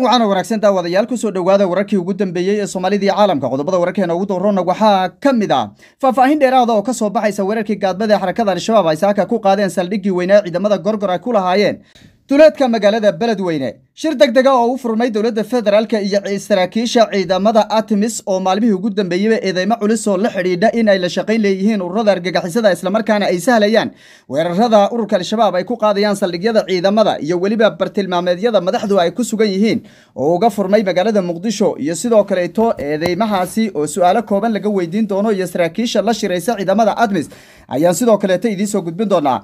kulan waxaana wanaagsan taa kusoo dhowaada wararkii ugu dambeeyey ee soomaalidii caalamka qodobada wararkeena ugu dowrona waxaa ka mid ah faahfaahin dheeraada ah oo ka soo baxaysa weerarkii gaadbada ee xarakada al-shabaab ay saaka ku qaadeen saldhiggii weynaa ciidamada gorgor ay ku lahaayeen duleedka magaalada beledweyne shir degdega oo u furmay dowladda federaalk iyo saraakiisha ciidamada atimis oo maalmihii ugu dambeeyeyba eedeymo culis oo la xidhiidha in ay la shaqayn leeyihiin ururada argagixisada islamarkaana ay sahlayaan weerarada ururka al-shabaab ay ku qaadayaan saldhigyada ciidamada iyo weliba bartilmaameedyada madaxdu ay ku sugan yihiin oo uga furmay magaalada muqdisho iyo sidoo kaleeto eedeymahaasi oo su'aalo kooban laga weydiin doono iyo saraakiisha la shiraysa ciidamada atmis ayaan sidoo kaleeto idiin soo gudbin doonaa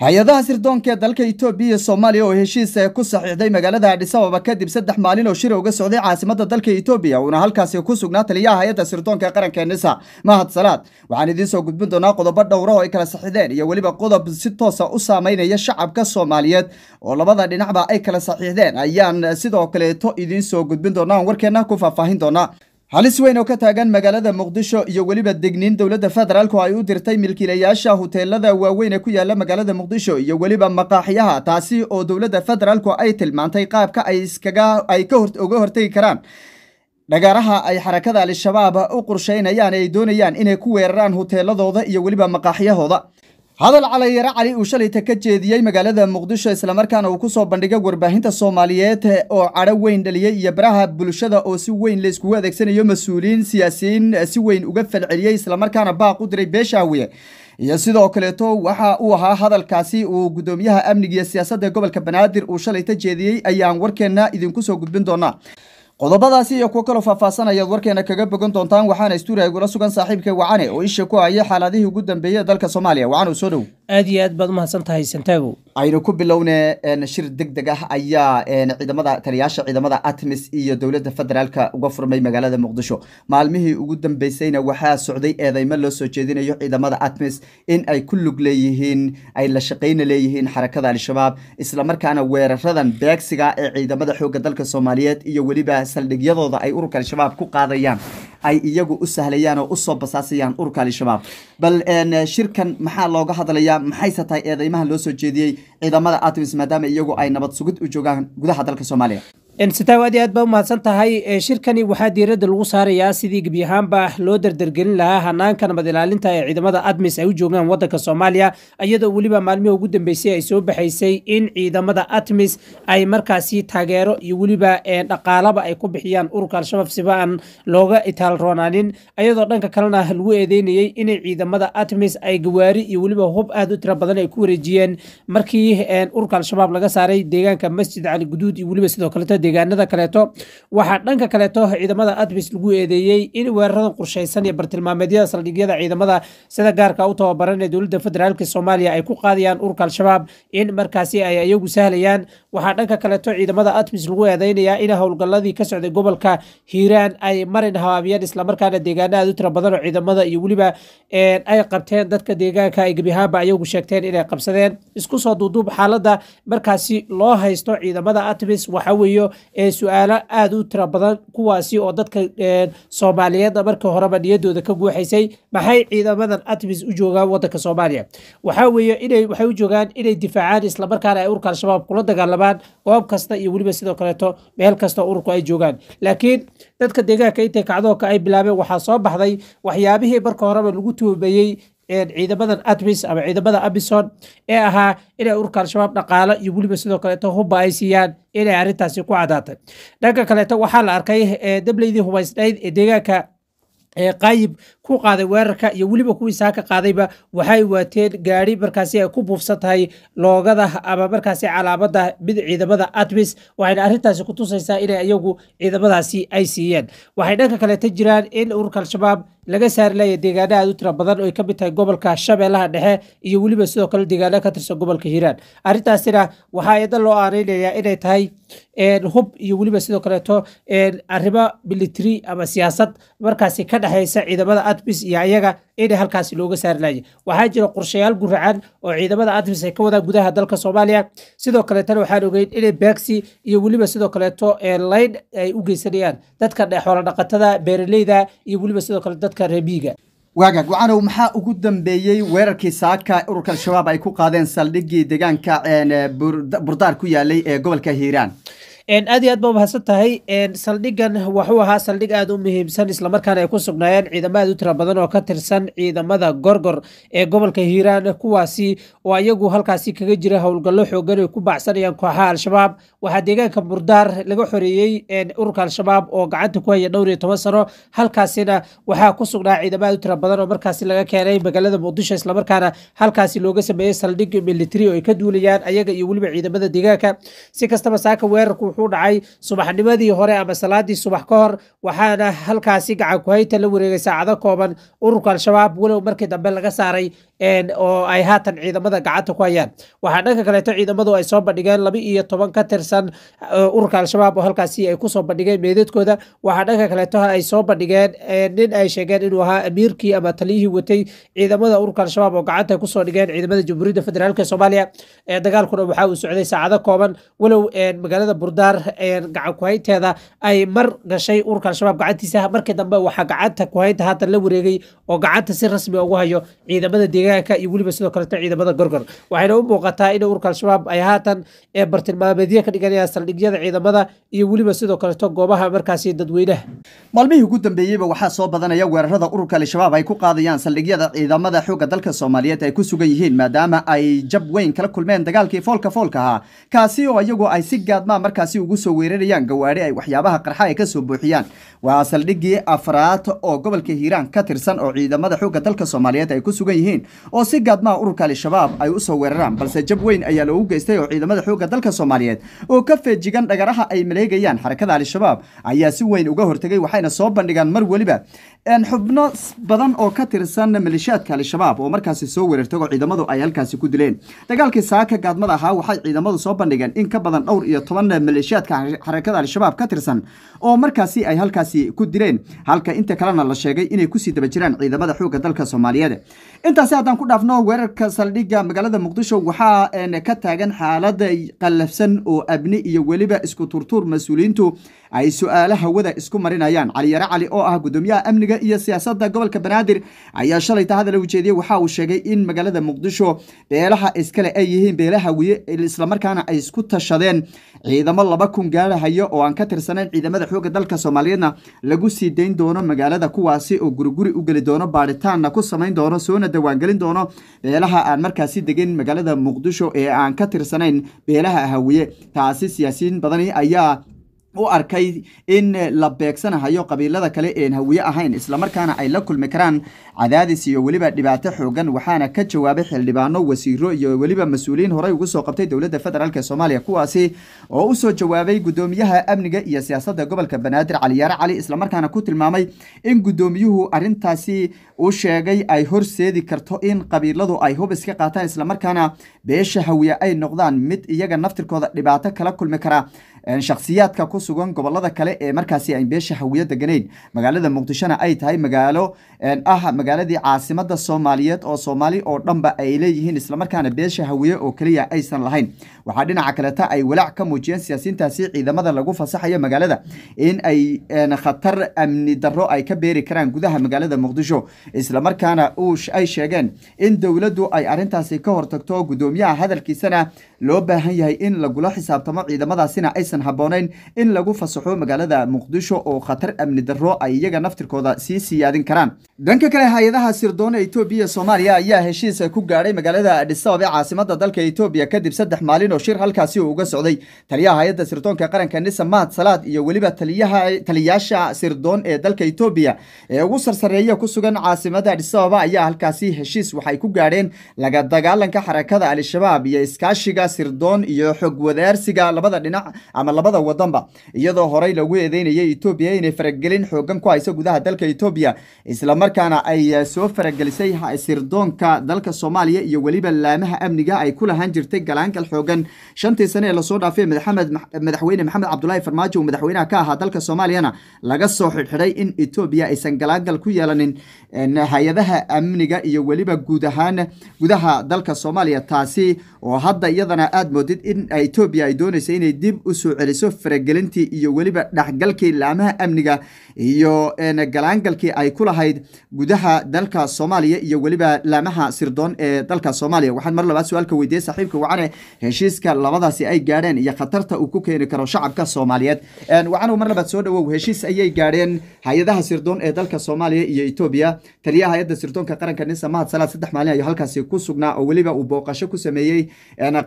hay-adaha sirdoonka ee dalka etoobiya iyo soomaaliya oo heshiis ku saxiixday magaalada adhisababa kadib saddex maalin oo shir uga socday caasimadda dalka etoobiya uuna halkaasi ku sugnaa taliyaha hay-adda sirdoonka ee qaranka nisa mahad salaad waxaan idiin soo gudbin doonaa qodobo dhowra ah oo ay kala saxiixdeen iyo weliba qodob si toosa ah u saameynaya shacabka soomaaliyeed oo labada dhinacba ay kala saxiixdeen ayaan sidoo kaleeto idiin soo gudbin doonaa warkeenna ku faahfaahin doonaa halis weyn oo ka taagan magaalada muqdisho iyo weliba degniin dowladda federaalku oo ay u dirtay milkiilayaasha huteelada waaweyn ee ku yaala magaalada muqdisho iyo weliba maqaaxyaha taasi oo dowladda federaalku ay tilmaantay qaabka ay uga hortegi karaan dhagaaraha ay xarakada al-shabaab u qorshaynayaan ee ay doonayaan inay ku weeraraan huteeladooda iyo weliba maqaaxyahooda hadal cali yare cali uu shalayta ka jeediyey magaalada muqdisho islamarkaana uu ku soo bandhigay warbaahinta soomaaliyeed oo cadho weyn dhaliyey iyo baraha bulshada oo si weyn layskugu adeegsanayo mas-uuliyiin siyaasiyiin eh, si weyn uga falceliyey islamarkaana baaq u diray beeshaawiye iyo sidoo kaleeto waxa uu ahaa hadalkaasi uu guddoomiyaha amniga iyo siyaasadda gobolka banaadir uu shalayta jeediyey ayaan warkeenna idinku soo gudbin doonaa qodobadaasi iyo kuwo kaloo faahfaahsan ayaad warkeena kaga bogan doontaan waxaana stuudiga igula sugan saaxiibka wacane oo isha ku haya xaaladihii ugu dambeeyey dalka soomaaliya wacane u soo dhow aad iyo aad baad umahadsan tahay santaago aynu ku bilowne shir deg deg ah ayaa ciidamada taliyaasha ciidamada atmis iyo dowladda federaalk uga furmay magaalada muqdisho maalmihii ugu dambeysayna waxaa socday eedeymo loo soo jeedinayo ciidamada atmis in ay ku lug leeyihiin ay la shaqeyna leeyihiin xarakada al-shabaab islamarkaana weeraradan beegsiga ee ciidamada xoogga dalka soomaaliyeed iyo weliba saldhigyadooda ay ururka al-shabaab ku qaadayaan ay iyagu u sahlayaan oo usoo basaasayaan ururka al-shabaab bal shirkan maxaa looga hadlayaa ayaa maxayse tahay eedeymaha loo soo jeediyey ciidamada atamis maadaama iyagu ay nabad sugid u joogaan gudaha dalka soomaaliya sitaa aad iyo aad baa u mahadsan tahay shirkani waxaa diirada lagu saarayaa sidii gebi ahaanba loo dardergelin lahaa hanaanka nabad ilaalinta ee ciidamada admis ay u joogaan wadanka soomaaliya iyadoo weliba maalmihii ugu dambeysay ay soo baxaysay in ciidamada atmis ay markaasi taageero iyo weliba dhaqaalaba ay ku bixiyaan ururka al-shabaab siba aan looga itaalroonaanin iyadoo dhanka kalena lagu eedeynayey inay ciidamada atmis ay gawaari iyo weliba hub aad u tiro badan ay ku wareejiyeen markii ururka al-shabaab laga saaray deegaanka masjid cali guduud iyo weliba sidoo kaleto deegaanada kaleeto waxaa dhanka kaleeto ciidamada admis lagu eedeeyey in weeraradan qorshaysan iyo bartilmaameedyada saldhigyada ciidamada sida gaarka u tababaran ee dowladda federaalk soomaaliya ay ku qaadayaan ururka al-shabaab in markaasi ay ayagu sahlayaan waxaa dhanka kaleeto ciidamada admis lagu eedeynayaa in howlgaladii ka socday gobolka hiiraan ay marin habaabiyeen islamarkaana deegaana aad u tira badan oo ciidamada iyo weliba eh, ay qabteen dadka deegaanka ay gebiahaanba ayagu sheegteen inay qabsadeen isku soo duuduub xaaladda markaasi loo haysto ciidamada atmis waxa weeyo ee su-aalo aad u tira badan kuwaasi oo dadka soomaaliyeedna marka horeba niyadooda ka guuxaysay maxay ciidamadan atmis u joogaan wadanka soomaaliya waxaa weeye inay waxay u joogaan inay difaacaan islamarkaana ay ururka al-shabaab kula dagaalamaan goob kasta iyo weliba sidoo kaleeto meel kasta oo ururku ay joogaan laakiin dadka deegaanka intay kacdoonka ay bilaabeen waxaa soo baxday waxyaabihii marka horeba lagu tuumayey ciidamadan admis ama ciidamada amison ee ahaa inay ururka al-shabaab dhaqaalo iyo weliba sidoo kaleeto hubba ay siiyaan inay arrintaasi ku caddaatay dhanka kaleeto waxaa la arkay dableydii hubaysnayd ee deegaanka qaayib ku qaaday weerarka iyo weliba kuwii saaka qaadayba waxay waateen gaadhi markaasi ay ku buufsan tahay loogada ama markaasi calaamada mid ciidamada admis waxayna arrintaasi ku tusaysaa inay iyagu ciidamadaasi ay siiyeen waxay dhanka kaleeta jiraan in ururka al-shabaab laga saari laaya deegaana aad u tira badan oo ka mid tahay gobolka shabeellaha dhexe iyo weliba sidoo kale deegaana ka tirsan gobolka hiiraan arrintaasina waxaa eedda loo aaneynayaa inay tahay hub iyo weliba sidoo kaleeto arrimo military ama siyaasad markaasi ka dhexeysa ciidamada adbis iyo ayaga eedha halkaasi looga saari laaya waxaa jira qorshayaal guracan oo ciidamada adbis ay ka wadaan gudaha dalka soomaaliya sidoo kaleetana waxaan ogeyn inay baagsi iyo weliba sidoo kaleeto eh, laydh ay u geysanayaan dadka xoolodhaqatada beeraleyda iyo weliba sidoo kale dadka reemiyiga waagaag wacanow maxaa ugu dambeeyey weerarkii saaka ururka al-shabaab ay ku qaadeen saldhiggii deegaanka eh, burdaar ku yaalay ee eh, gobolka hiiraan aad iyo aad ba umahadsan tahay saldhigan wuxuu ahaa saldhig aada u muhiimsan islamarkaana ay ku sugnaayeen ciidamo aad u tira badan oo ka tirsan ciidamada gorgor ee gobolka hiiraan kuwaasi oo iyagu halkaasi kaga jira howlgallo xoogan ay ku baacsanayaan kooxaha al-shabaab waxaa deegaanka murdaar laga xoreeyey ururka al-shabaab oo gacanta ku haya dhowr iyo toban sano halkaasina waxaa ku sugnaa ciidamada u tira badan oo markaasi laga keenay magaalada muqdisho islamarkaana halkaasi looga sameeyey saldhig militari oo ay ka duulayaan ayaga iyo weliba ciidamada deegaanka si kastaba saaka weerarku wuxuu dhacay subaxnimadii hore ama salaadii subax ka hor waxaana halkaasi gacan kuhayta la wareegay saacado kooban ururka al-shabaab walow markii dambe laga saaray oo ay haatan ciidamada gacanta ku hayaan waxaa dhanka kaleeto ciidamadu ay soo bandhigeen laba iyo toban ka tirsan tirsan eh, ururka al-shabaab oo halkaasi ay kusoo bandhigeen meedadkooda waxaa dhanka kaleetoha ay soo bandhigeen eh, nin ay sheegeen inuu ahaa amiirkii ama taliyihii watay ciidamada ururka al-shabaab oo gacanta kusoo dhigeen ciidamada jamhuuriyadda federaalk soomaaliya eh, dagaalkuna waxaa uu socday saacado kooban walow magaalada burdaar gacan kuhaynteeda ay mar gashay ururka al-shabaab gacantiisa markii dambe waxaa gacanta kuhaynta haatan la wareegay oo gacanta si rasmi ugu hayo ciidamada deegaanka iyo weliba sidoo kaleeto ciidamada gorgor waxayna u muuqataa in ururka al-shabaab ay haatan bartilmaameedyo ka dhiganayaan saldhigyada ciidamada iyo weliba sidoo kaleeto goobaha markaasi dadweynaha maalmihii ugu dambeeyeyba waxaa soo badanaya weerarada ururka al-shabaab ay ku qaadayaan saldhigyada ciidamada xoogga dalka soomaaliyeed ay ku sugan yihiin maadaama ay jab weyn kala kulmeen dagaalkii foolka foolka ahaa kaasi oo iyagu ay si gaadmaa markaasi ugu soo weerarayaan gawaadhi ay waxyaabaha qarxa ay ka soo buuxiyaan waa saldhigii afraad oo gobolka hiiraan ka tirsan oo ciidamada xoogga dalka soomaaliyeed ay ku sugan yihiin oo si gaadmaa ururka al-shabaab ay usoo weeraraan balse jab weyn ayaa loogu geystay oo ciidamada xoogga dalka soomaaliyeed oo ka feejigan dhagaraha ay maleegayaan xarakada al-shabaab ayaa si weyn uga hortegay waxayna soo bandhigaan mar weliba xubno badan oo ka tirsan maleeshiyaadka al-shabaab oo markaasi soo weerartay oo ciidamadu ay halkaasi ku dileen dagaalkii saaka gaadmada ahaa waxay ciidamadu soo bandhigeen in ka badan dhowr iyo toban maleeshiyaadka xarakada al-shabaab ka tirsan oo markaasi ay halkaasi ku dileen halka inta kalena la sheegay inay kusii daba jiraan ciidamada xoogga dalka soomaaliyeed intaasi haddaan ku dhaafno weerarka saldhigga magaalada muqdisho waxaa ka taagan xaalad qallafsan oo amni iyo weliba isku turtuur mas-uuliyiintu ay su-aalo hawada isku marinayaan caliyare cali oo ah gudoomiyaha amniga iyo siyaasada gobolka banaadir ayaa shalayta hadal ujeediyey waxa uu sheegay in magaalada muqdisho beelaha iskale ay yihiin beelaha wiye islamarkaana ay isku tashadeen ciidamo laba kun gaarahayo oo aan ka tirsanayn ciidamada xoogga dalka soomaaliyeedna lagu sii dayn doono magaalada kuwaasi oo guriguri u geli doono baaritaanna ku samayn doono soona dawaangelin doono beelaha aan markaasi degin magaalada muqdisho ee aan ka tirsanayn beelaha hawiye markaasi siyaasiyiin badani ayaa u arkay in la beegsanahayo qabiilada kale een hawiye ahayn islamarkaana ay la kulmi karaan cadaadis iyo weliba dhibaato xoogan waxaana ka jawaabay xildhibaano wasiiro iyo weliba mas-uuliyiin horay ugu soo qabtay dowladda federaalk ee soomaaliya kuwaasi oo u soo jawaabay guddoomiyaha amniga iyo siyaasadda gobolka banaadir caliyaare cali islamarkaana ku tilmaamay in guddoomiyuhu arintaasi u sheegay ay horseedi karto in qabiiladu ay hub iska qaataan islamarkaana beesha hawiye ay noqdaan mid iyaga naftirkooda dhibaato kala kulmi kara shaksiyaadka ku sugan gobolada kale ee markaasi aan beesha hawiyadda deganeyn magaalada muqdishona ay tahay magaalo ah magaaladii caasimada soomaaliyeed oo soomaali oo dhanba ay leeyihiin islamarkaana beesha hawiye oo keliya aysan lahayn waxaa dhinaca kaleta ay walaac ka muujiyeen siyaasiintaasi ciidamada lagu fasaxayo magaalada in ay khatar amni darro ay ka beeri karaan gudaha magaalada muqdisho islamarkaana ay sheegeen in dowladdu ay arrintaasi ka hortagto gudoomiyaha hadalkiisana loo baahan yahay in lagula xisaabtamo ciidamadaasina aysan aysan habboonayn in lagu fasaxo magaalada muqdisho oo khatar amni darro ay iyaga naftirkooda sii siyaadin karaan dhanka kale hay-adaha sirdoon ee etoobiya soomaaliya ayaa heshiis ku gaadhay magaalada adhisabab ee caasimada dalka etoobiya kadib saddex maalin oo shir halkaasi uga socday taliyaha hay-adda sirdoonka qaranka nisa mahad salaad iyo weliba taliyaasha sirdoon ee dalka etoobiya ee ugu sarsareeya ku sugan caasimada adhisababa ayaa halkaasi heshiis waxay ku gaadheen laga dagaalanka xarakada al-shabaab iyo iskaashiga sirdoon iyo xog wadaarsiga labada dhinac ama labada wadanba iyadoo horey lagu eedeynayay etoobiya inay faragelin xoogan ku hayso gudaha dalka etoobiya islamarkaana ay eh, soo faragelisay sirdoonka dalka soomaaliya iyo weliba laamaha amniga ay ku lahaan jirtay galaankal xoogan shantii sane ee lasoo dhaafay madaxweyne maxamed cabdulaahi farmaajo uu madaxweynaha ka ahaa dalka soomaaliyana laga soo xidhxidhay in etoobiya aysan galaangal ku yeelanin eh, hay-adaha amniga iyo weliba guud ahaan gudaha dalka soomaaliya taasi oo hadda iyadana aada moodid in etoobiya eh, ay doonaysa inay dib us soo celiso faragelintii iyo weliba dhexgalkii laamaha amniga iyo galaangalkii ay ku lahayd gudaha dalka soomaaliya iyo weliba laamaha sirdoon ee dalka soomaaliya waxaan mar labaad su-aalka weydiiyey saaxiibka wacane heshiiska labadaasi ay gaadheen iyo khatarta uu ku keeni karo shacabka soomaaliyeed waxaanu mar labaad soo dhawow heshiis ayay gaadheen hay-adaha sirdoon ee dalka soomaaliya iyo etoobiya taliyaha hay-adda sirdoonka qaranka ninsa mahad salaad saddex maalin ayuu halkaasi ku sugnaa oo weliba uu booqasho ku sameeyey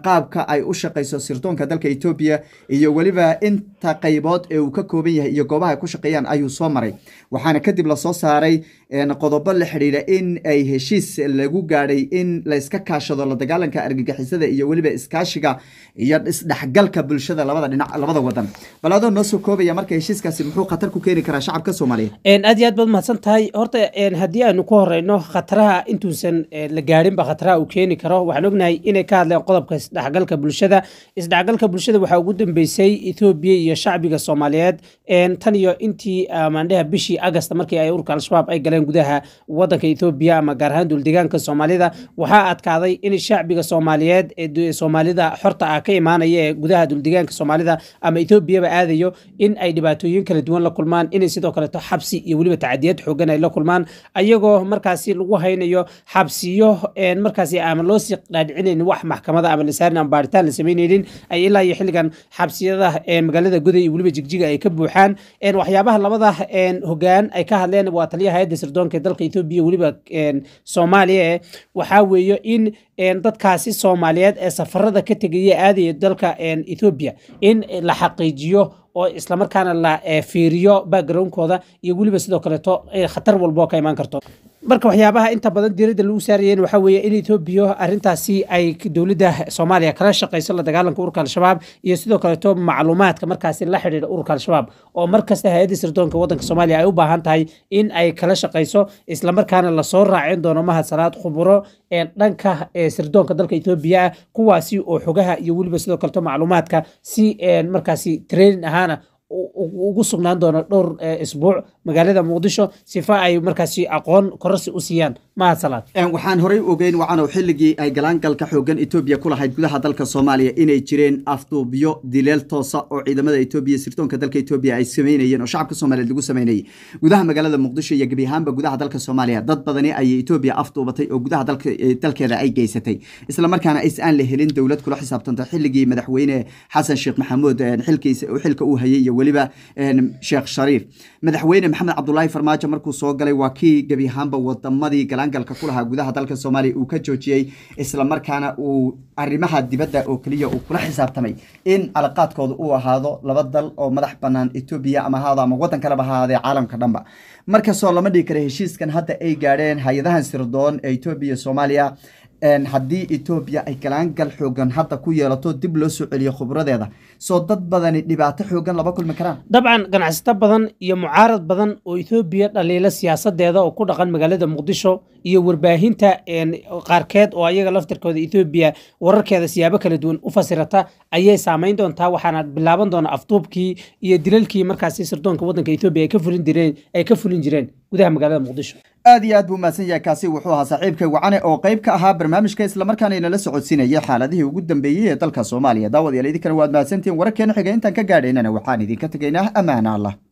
qaabka ay u shaqeyso sirdoonka dalka etoobiya iyo iyo weliba inta qaybood ee uu ka kooban yahay iyo goobaha ay ku shaqeeyaan ayuu soo maray waxaana kadib lasoo saaray qodobo la xidhiidha in ay heshiis lagu gaadhay in layska kaashado la dagaalanka argagixisada iyo weliba iskaashiga iyo isdhexgalka bulshada labada dhinac labada wadan bal noo soo koobaya marka heshiiskaasi muxuu khatar ku keeni karaa shacabka soomaaliya aad iyo aad baad mahadsan tahay horta haddii aanu ku horeyno khataraha intuusan la gaarinba khataraha uu keeni karo waxaan ognahay inay ka hadleen qodobka isdhexgalka bulshada isdhexgalka bulshada waxaa ugu dambeysay ethoobiya iyo shacbiga soomaaliyeed tan iyo intii ah, maandheha bishii agast markii ay urka al-shabaab ay galeen jiraan gudaha wadanka etoobiya ama gaar ahaan duldegaanka soomaalida waxaa adkaaday in shacbiga soomaaliyeed ee soomaalida xorta ah ka imaanaya ee gudaha duldegaanka soomaalida ama etoobiyaba aadayo in ay dhibaatooyin kala duwan la kulmaan inay sidoo kaleeto xabsi iyo weliba tacadiyad xoogan ay la kulmaan ayagoo markaasi lagu haynayo xabsiyo markaasi ama loo sii dhaadhicinayn wax maxkamada ama lasaarin ama baaritaan la samaynaynin ay ilaa iyo xilligan xabsiyada magaalada guday iyo weliba jigjiga ay ka buuxaan waxyaabaha labada hogaan ay ka hadleen waa taliyaha hayadda sirdoonka ee dalka etoobiya weliba soomaaliya e waxaa weeye in dadkaasi soomaaliyeed ee safarada ka tegaya aadaya dalka ethoobiya in la xaqiijiyo oo islamarkaana la fiiriyo backgroundkooda iyo weliba sidoo kaleeto khatar walbo ka imaan karto marka waxyaabaha inta badan diirada lagu saarayeen waxaa weeye in etoobiya arrintaasi ay dowladda soomaaliya kala shaqayso la dagaalanka ururka al-shabaab iyo sidoo kaleeto macluumaadka markaasi la xidhiidha ururka al-shabaab oo markasta hay-adda sirdoonka waddanka soomaaliya ay u baahan tahay in ay kala shaqayso islamarkaana lasoo raacin doono mahad salaad khuburo ee dhanka sirdoonka dalka etoobiya ah kuwaasi oo xogaha iyo weliba sidoo kaleto macluumaadka si markaasi training ahaana ugu sugnaan doono dhowr eh, isbuuc magaalada muqdisho sifa ay markaasi aqoon kororsi u siiyaan mahad waxaan horey ogeyn wacanow xilligii ay galaangalka xoogan etoobiya ku lahayd gudaha dalka soomaaliya inay jireen afduubyo dileel toosa oo ciidamada etoobiya sirdoonka dalka etoobiya ay sameynayeen oo shacabka soomaaliyeed lagu sameynayey gudaha magaalada muqdisho iyo gebi ahaanba gudaha dalka soomaaliya dad badani ayay etoobiya afduubatay oo gudaha eh, dalkeeda ay geysatay islamarkaana is-aan la helin dowlad kula xisaabtanta xilligii madaxweyne xasan sheekh maxamuud eh, xilka uu hayay iyo weliba eh, sheekh shariif madaxweyne maxamed cabdulaahi farmaajo markuu soo galay waa kii gebi ahaanba wadamadii galaan hangalka ku gudaha dalka soomaaliya uu ka joojiyey islamarkaana uu arrimaha dibadda oo keliya uu kula xisaabtamay in alaqaadkooda uu ahaado laba dal oo madax bannaan etoobiya ama haado ama waddan kaleba haadee caalamka dhanba markastoo lama dhigi kara heshiiskan hadda ay gaadheen hay-adahan sirdoon ee etoobiya soomaaliya haddii etoobiya ay galaangal xoogan hadda ku yeelato dib loo soo celiyo khubradeeda soo dad badani dhibaato xoogan lama kulmi karaan dabcan ganacsato badan iyo mucaarad badan oo ethoobiya dhaliila siyaasadeeda oo ku dhaqan magaalada muqdisho iyo warbaahinta qaarkeed oo ayaga laftirkooda etoobiya wararkeeda siyaabo kala duwan u fasirata ayay saameyn doontaa waxaana bilaaban doona afduubkii iyo dilalkii markaasi sirdoonka waddanka etoobiya ay ka fulin jireen gudaha magaalada muqdisho aad iyo aad buu mahadsan yahay kaasi wuxuu ahaa saaxiibkayga wacane oo qayb ka ahaa barnaamijka islamarkaana inala socodsiinaya xaaladihii ugu dambeeyey ee dalka soomaaliya daawadayaal idinkana waad mahadsantiin wararkeena xiga intaan ka gaadhaynana waxaan idinka tegaynaa ammaana allah